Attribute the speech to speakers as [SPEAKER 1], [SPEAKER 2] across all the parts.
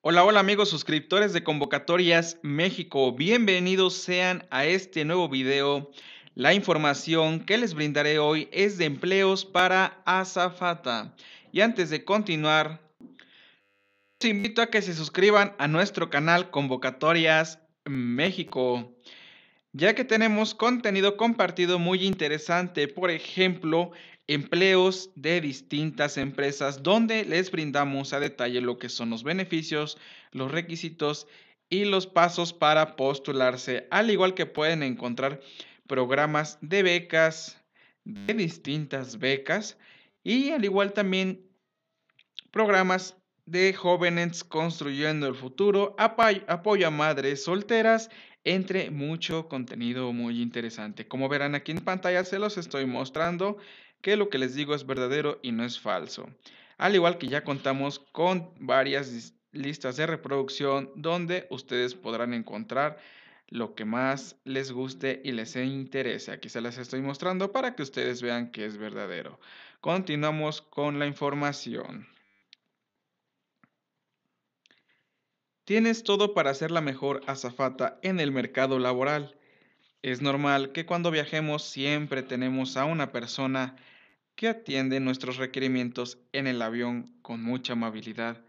[SPEAKER 1] Hola, hola amigos suscriptores de Convocatorias México, bienvenidos sean a este nuevo video. La información que les brindaré hoy es de empleos para azafata. Y antes de continuar, los invito a que se suscriban a nuestro canal Convocatorias México, ya que tenemos contenido compartido muy interesante, por ejemplo, empleos de distintas empresas donde les brindamos a detalle lo que son los beneficios, los requisitos y los pasos para postularse, al igual que pueden encontrar programas de becas, de distintas becas y al igual también programas de jóvenes construyendo el futuro, apoyo a madres solteras, entre mucho contenido muy interesante. Como verán aquí en pantalla se los estoy mostrando que lo que les digo es verdadero y no es falso. Al igual que ya contamos con varias listas de reproducción donde ustedes podrán encontrar lo que más les guste y les interese. Aquí se las estoy mostrando para que ustedes vean que es verdadero. Continuamos con la información. Tienes todo para ser la mejor azafata en el mercado laboral. Es normal que cuando viajemos siempre tenemos a una persona que atiende nuestros requerimientos en el avión con mucha amabilidad.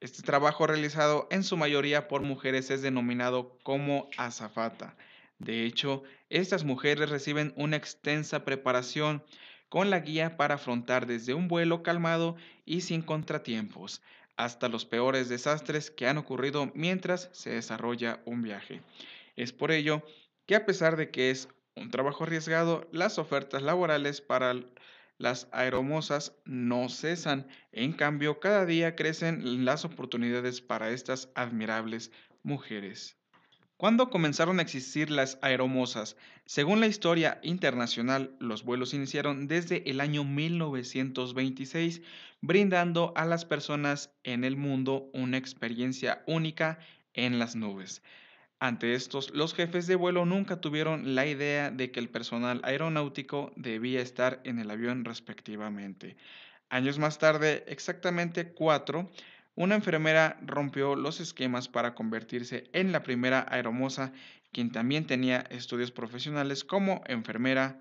[SPEAKER 1] Este trabajo realizado en su mayoría por mujeres es denominado como azafata. De hecho, estas mujeres reciben una extensa preparación con la guía para afrontar desde un vuelo calmado y sin contratiempos hasta los peores desastres que han ocurrido mientras se desarrolla un viaje. Es por ello que a pesar de que es un trabajo arriesgado, las ofertas laborales para las aeromosas no cesan. En cambio, cada día crecen las oportunidades para estas admirables mujeres. ¿Cuándo comenzaron a existir las aeromosas? Según la historia internacional, los vuelos iniciaron desde el año 1926, brindando a las personas en el mundo una experiencia única en las nubes. Ante estos, los jefes de vuelo nunca tuvieron la idea de que el personal aeronáutico debía estar en el avión respectivamente. Años más tarde, exactamente cuatro, una enfermera rompió los esquemas para convertirse en la primera aeromoza, quien también tenía estudios profesionales como enfermera.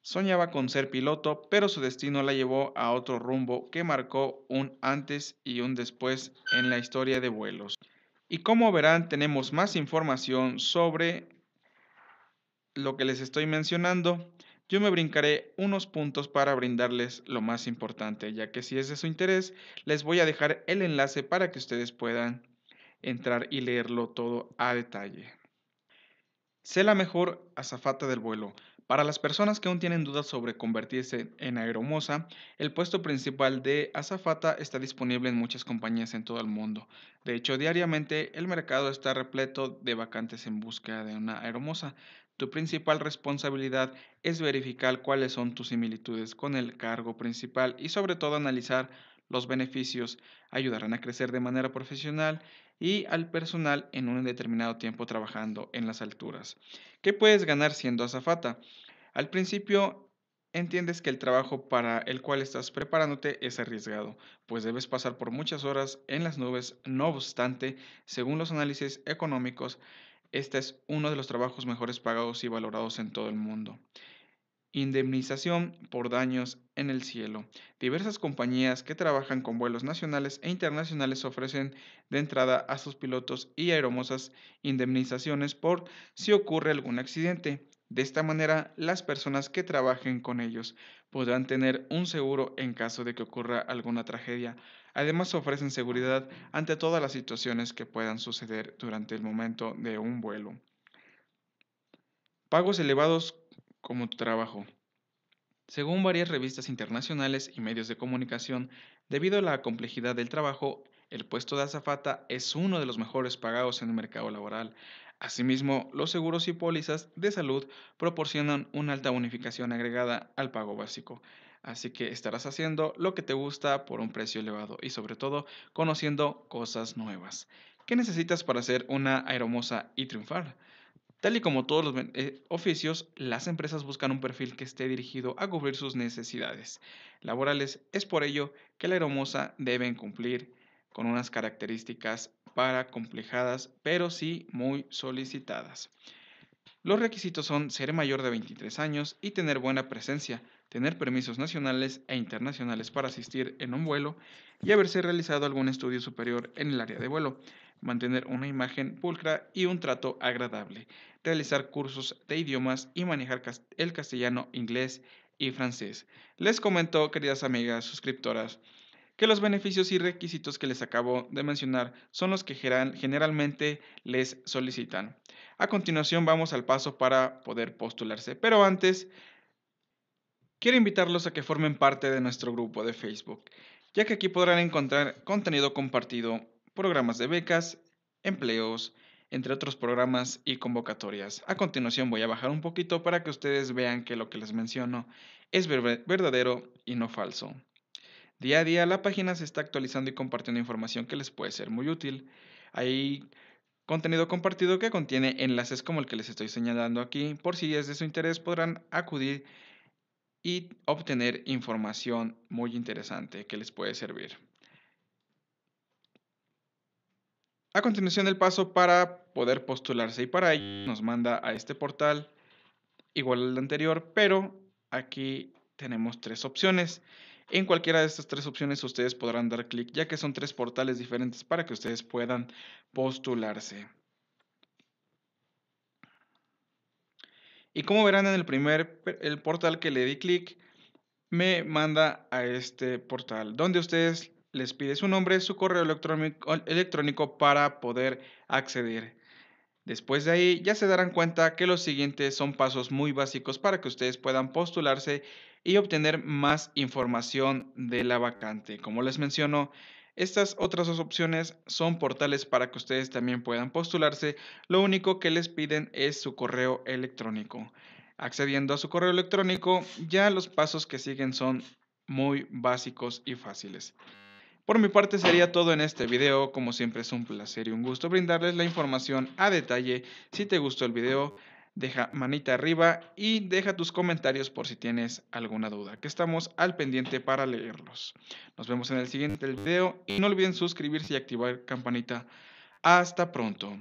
[SPEAKER 1] Soñaba con ser piloto, pero su destino la llevó a otro rumbo que marcó un antes y un después en la historia de vuelos. Y como verán, tenemos más información sobre lo que les estoy mencionando. Yo me brincaré unos puntos para brindarles lo más importante, ya que si es de su interés, les voy a dejar el enlace para que ustedes puedan entrar y leerlo todo a detalle. Sé la mejor azafata del vuelo. Para las personas que aún tienen dudas sobre convertirse en aeromoza, el puesto principal de azafata está disponible en muchas compañías en todo el mundo. De hecho, diariamente el mercado está repleto de vacantes en búsqueda de una aeromoza. Tu principal responsabilidad es verificar cuáles son tus similitudes con el cargo principal y sobre todo analizar los beneficios ayudarán a crecer de manera profesional y al personal en un determinado tiempo trabajando en las alturas. ¿Qué puedes ganar siendo azafata? Al principio entiendes que el trabajo para el cual estás preparándote es arriesgado, pues debes pasar por muchas horas en las nubes. No obstante, según los análisis económicos, este es uno de los trabajos mejores pagados y valorados en todo el mundo. Indemnización por daños en el cielo. Diversas compañías que trabajan con vuelos nacionales e internacionales ofrecen de entrada a sus pilotos y aeromosas indemnizaciones por si ocurre algún accidente. De esta manera, las personas que trabajen con ellos podrán tener un seguro en caso de que ocurra alguna tragedia. Además, ofrecen seguridad ante todas las situaciones que puedan suceder durante el momento de un vuelo. Pagos elevados como tu trabajo. Según varias revistas internacionales y medios de comunicación, debido a la complejidad del trabajo, el puesto de azafata es uno de los mejores pagados en el mercado laboral. Asimismo, los seguros y pólizas de salud proporcionan una alta bonificación agregada al pago básico. Así que estarás haciendo lo que te gusta por un precio elevado y sobre todo conociendo cosas nuevas. ¿Qué necesitas para ser una aeromosa y triunfar? Tal y como todos los eh, oficios, las empresas buscan un perfil que esté dirigido a cubrir sus necesidades laborales. Es por ello que la hermosa deben cumplir con unas características para complejadas, pero sí muy solicitadas. Los requisitos son ser mayor de 23 años y tener buena presencia, tener permisos nacionales e internacionales para asistir en un vuelo y haberse realizado algún estudio superior en el área de vuelo, mantener una imagen pulcra y un trato agradable, realizar cursos de idiomas y manejar el castellano, inglés y francés. Les comento, queridas amigas suscriptoras, que los beneficios y requisitos que les acabo de mencionar son los que generalmente les solicitan. A continuación vamos al paso para poder postularse, pero antes quiero invitarlos a que formen parte de nuestro grupo de Facebook, ya que aquí podrán encontrar contenido compartido, programas de becas, empleos, entre otros programas y convocatorias. A continuación voy a bajar un poquito para que ustedes vean que lo que les menciono es verdadero y no falso. Día a día la página se está actualizando y compartiendo información que les puede ser muy útil. Hay contenido compartido que contiene enlaces como el que les estoy señalando aquí. Por si es de su interés podrán acudir y obtener información muy interesante que les puede servir. A continuación el paso para poder postularse y para ello nos manda a este portal igual al anterior, pero aquí tenemos tres opciones. En cualquiera de estas tres opciones ustedes podrán dar clic ya que son tres portales diferentes para que ustedes puedan postularse. Y como verán en el primer el portal que le di clic, me manda a este portal donde ustedes les pide su nombre, su correo electrónico, electrónico para poder acceder. Después de ahí ya se darán cuenta que los siguientes son pasos muy básicos para que ustedes puedan postularse y obtener más información de la vacante. Como les menciono, estas otras dos opciones son portales para que ustedes también puedan postularse, lo único que les piden es su correo electrónico. Accediendo a su correo electrónico, ya los pasos que siguen son muy básicos y fáciles. Por mi parte sería todo en este video, como siempre es un placer y un gusto brindarles la información a detalle. Si te gustó el video, deja manita arriba y deja tus comentarios por si tienes alguna duda, que estamos al pendiente para leerlos. Nos vemos en el siguiente video y no olviden suscribirse y activar campanita. Hasta pronto.